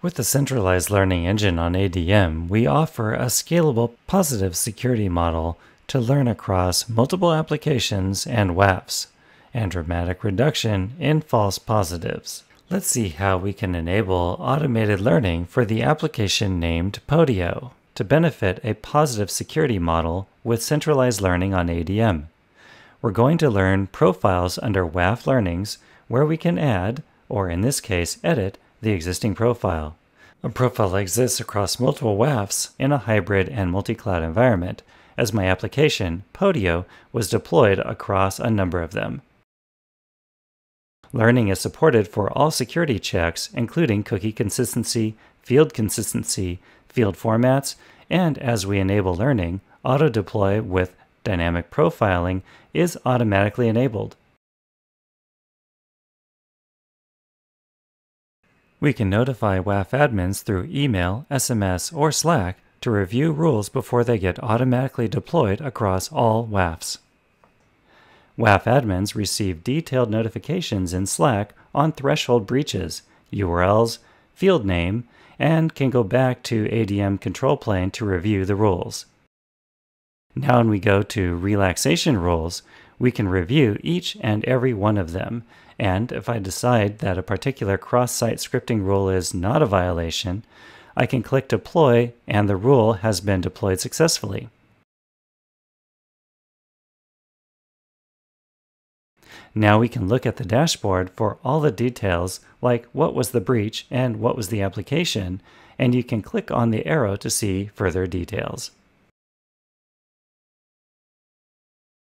With the centralized learning engine on ADM, we offer a scalable positive security model to learn across multiple applications and WAFs, and dramatic reduction in false positives. Let's see how we can enable automated learning for the application named Podio to benefit a positive security model with centralized learning on ADM. We're going to learn profiles under WAF learnings where we can add, or in this case edit, the existing profile. A profile exists across multiple WAFs in a hybrid and multi-cloud environment, as my application, Podio, was deployed across a number of them. Learning is supported for all security checks, including cookie consistency, field consistency, field formats, and as we enable learning, auto deploy with dynamic profiling is automatically enabled. We can notify WAF admins through email, SMS, or Slack to review rules before they get automatically deployed across all WAFs. WAF admins receive detailed notifications in Slack on threshold breaches, URLs, field name, and can go back to ADM control plane to review the rules. Now when we go to relaxation rules, we can review each and every one of them. And if I decide that a particular cross-site scripting rule is not a violation, I can click Deploy and the rule has been deployed successfully. Now we can look at the dashboard for all the details like what was the breach and what was the application, and you can click on the arrow to see further details.